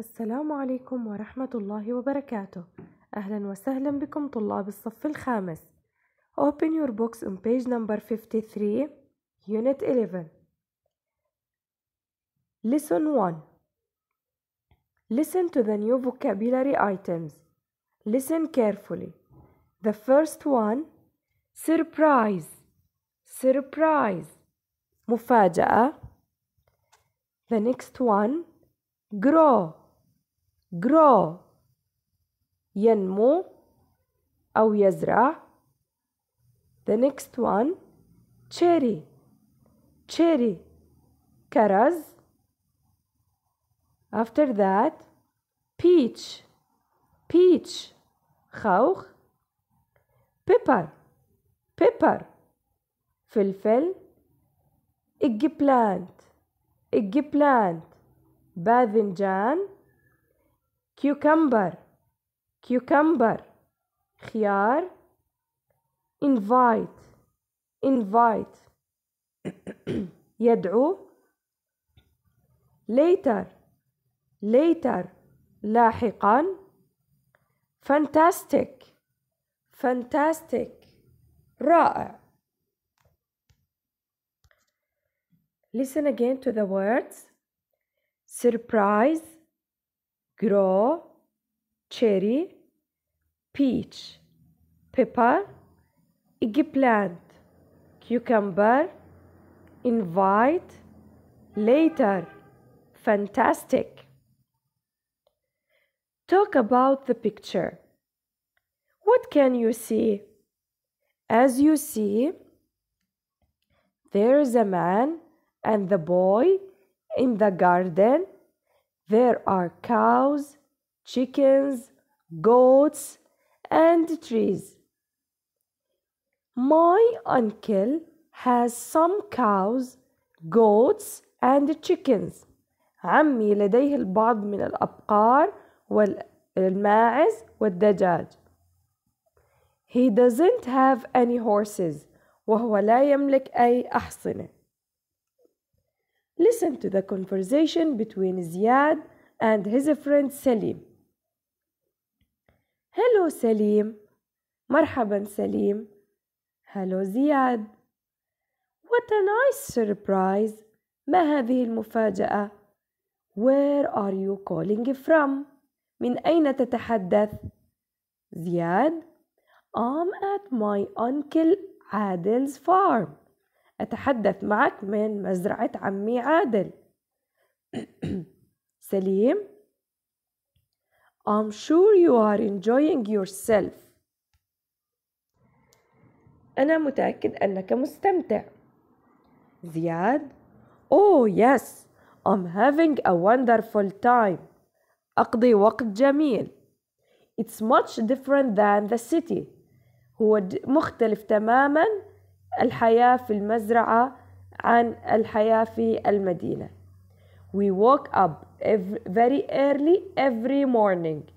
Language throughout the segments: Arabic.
السلام عليكم ورحمة الله وبركاته أهلا وسهلا بكم طلاب الصف الخامس Open your books on page number 53 Unit 11 Lesson 1 Listen to the new vocabulary items Listen carefully The first one Surprise Surprise مفاجأة The next one Grow grow yenmu aw yazra the next one cherry cherry karaz after that peach peach khawkh pepper pepper filfil eggplant eggplant باذنجان cucumber cucumber خيار invite invite يدعو later later لاحقا fantastic fantastic رائع Listen again to the words surprise grow, cherry, peach, pepper, eggplant, cucumber, invite, later, fantastic. Talk about the picture. What can you see? As you see, there's a man and the boy in the garden there are cows, chickens, goats, and trees. My uncle has some cows, goats, and chickens. عمي لديه البعض من الأبقار والماعز والدجاج. He doesn't have any horses وهو لا يملك أي أحصنة. Listen to the conversation between Ziad and his friend Salim. Hello Salim. مرحبا Salim. Hello Ziad. What a nice surprise. ما هذه المفاجأة؟ Where are you calling from? من أين تتحدث؟ زياد I'm at my uncle Adil's farm أتحدث معك من مزرعة عمي عادل سليم I'm sure you are enjoying yourself أنا متأكد أنك مستمتع زياد Oh yes I'm having a wonderful time أقضي وقت جميل It's much different than the city هو مختلف تماماً الحياة في المزرعة عن الحياة في المدينة We woke up very early every morning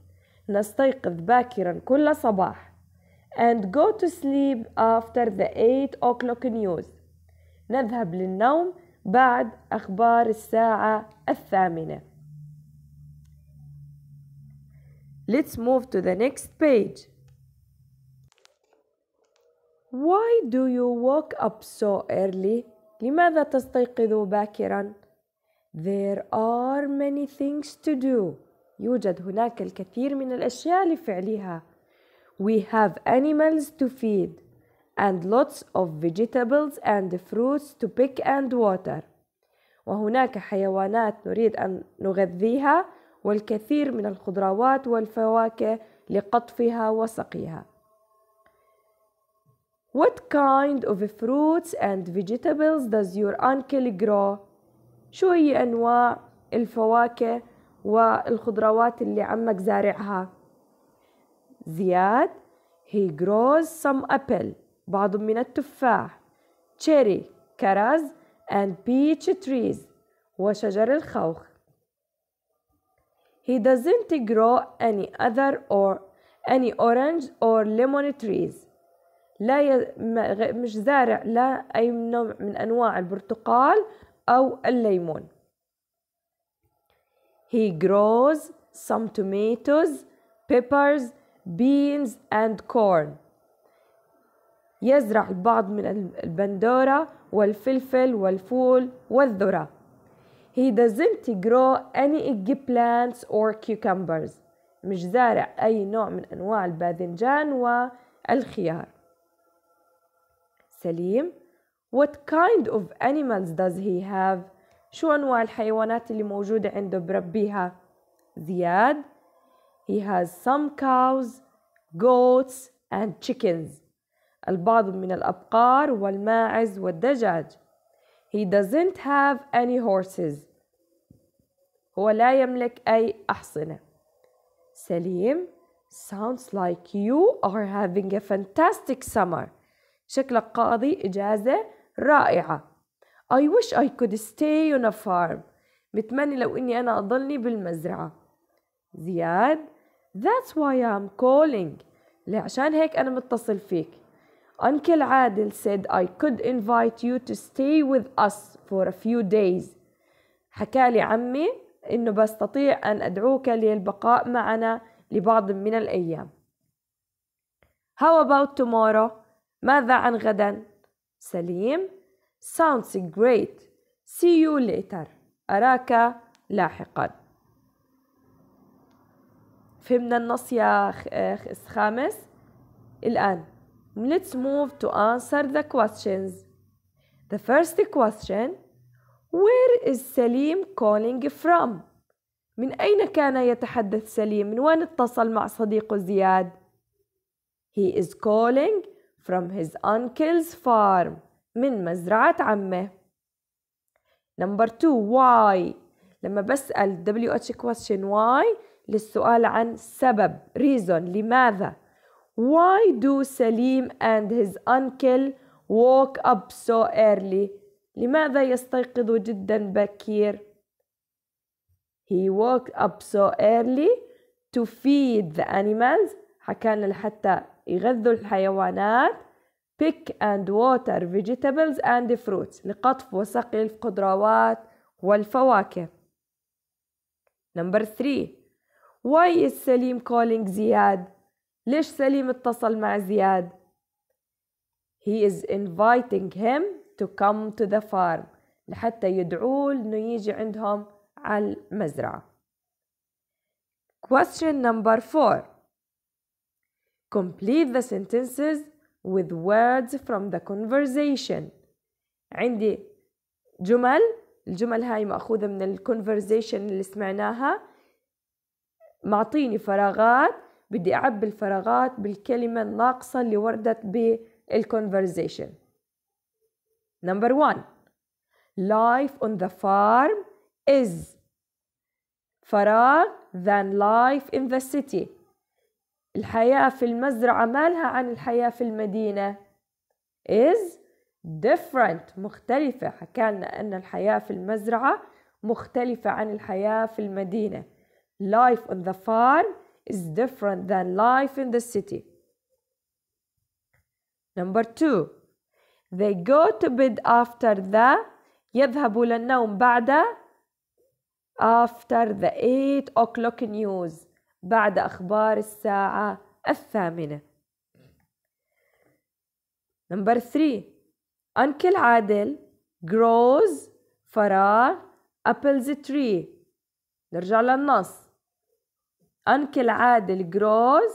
نستيقظ باكرا كل صباح and go to sleep after the 8 o'clock news نذهب للنوم بعد أخبار الساعة الثامنة Let's move to the next page Why do you wake up so early? لماذا تستيقظ باكرا؟ There are many things to do. يوجد هناك الكثير من الأشياء لفعلها. We have animals to feed and lots of vegetables and fruits to pick and water. وهناك حيوانات نريد أن نغذيها والكثير من الخضروات والفواكه لقطفها وسقيها. What kind of fruits and vegetables does your uncle grow? شو هي أنواع الفواكه والخضروات اللي عمك زارعها؟ زياد he grows some apple بعض من التفاح cherry كرز and peach trees وشجر الخوخ He doesn't grow any other or any orange or lemon trees لا ي... مش زارع لا أي نوع من أنواع البرتقال أو الليمون He grows some tomatoes, peppers, beans and corn يزرع البعض من البندورة والفلفل والفول والذرة He doesn't grow any eggplants or cucumbers مش زارع أي نوع من أنواع الباذنجان والخيار سليم What kind of animals does he have شو أنواع الحيوانات اللي موجودة عنده بربيها زياد He has some cows, goats and chickens البعض من الأبقار والماعز والدجاج He doesn't have any horses هو لا يملك أي أحصنة سليم Sounds like you are having a fantastic summer شكلك قاضي إجازة رائعة I wish I could stay on a farm بتمني لو إني أنا أضلني بالمزرعة زياد That's why I'm calling عشان هيك أنا متصل فيك Uncle عادل said I could invite you to stay with us for a few days حكى لي عمي إنه بستطيع أن أدعوك للبقاء معنا لبعض من الأيام How about tomorrow? ماذا عن غدا؟ سليم Sounds great. See you later. أراك لاحقا. فهمنا النص يا خامس؟ الآن let's move to answer the questions. The first question Where is سليم calling from? من أين كان يتحدث سليم؟ من وين اتصل مع صديقه زياد؟ He is calling from his uncle's farm من مزرعة عمه number two why لما بسأل WH question why للسؤال عن سبب reason لماذا why do سليم and his uncle woke up so early لماذا يستيقظ جدا بكير he woke up so early to feed the animals حكى لنا حتى يغذوا الحيوانات pick and water vegetables and fruits لقطف وسقي الخضروات والفواكه نمبر 3 why is سليم calling زياد ليش سليم اتصل مع زياد he is inviting him to come to the farm لحتى يدعوه انه يجي عندهم على المزرعة question number 4 Complete the sentences with words from the conversation عندي جمل الجمل هاي مأخوذة من الكونفرزيشن اللي سمعناها معطيني فراغات بدي أعبي الفراغات بالكلمة الناقصة اللي وردت بالكونفرزيشن Number one Life on the farm is فراغ than life in the city الحياة في المزرعة مالها عن الحياة في المدينة is different مختلفة حكالنا أن الحياة في المزرعة مختلفة عن الحياة في المدينة life on the farm is different than life in the city number two they go to bed after the يذهبوا للنوم بعد after the 8 o'clock news بعد أخبار الساعة الثامنة نمبر 3 أنكل عادل grows فراغ apples tree نرجع للنص أنكل عادل grows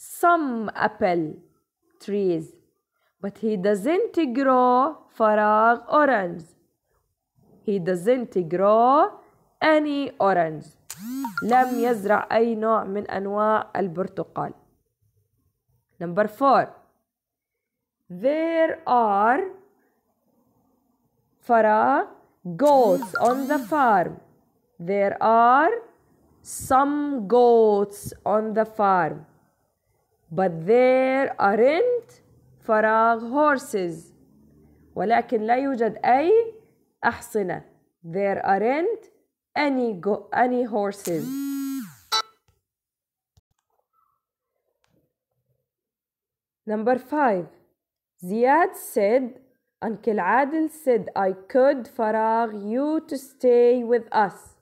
some apple trees but he doesn't grow orange he doesn't grow any orange لم يزرع أي نوع من أنواع البرتقال نمبر 4 There are فرا goats on the farm There are some goats on the farm But there aren't فراغ horses ولكن لا يوجد أي أحصنة There aren't any go any horses number 5 Ziad said Uncle Adil said I could Farag you to stay with us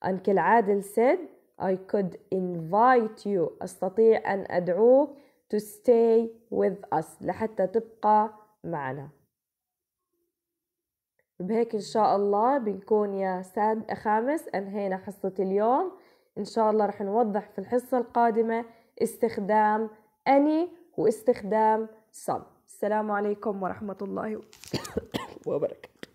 Uncle Adil said I could invite you أستطيع أن أدعوك to stay with us لحتى تبقى معنا بهيك طيب إن شاء الله بنكون يا ساد خامس أنهينا حصة اليوم إن شاء الله رح نوضح في الحصة القادمة استخدام أني واستخدام سم السلام عليكم ورحمة الله وبركاته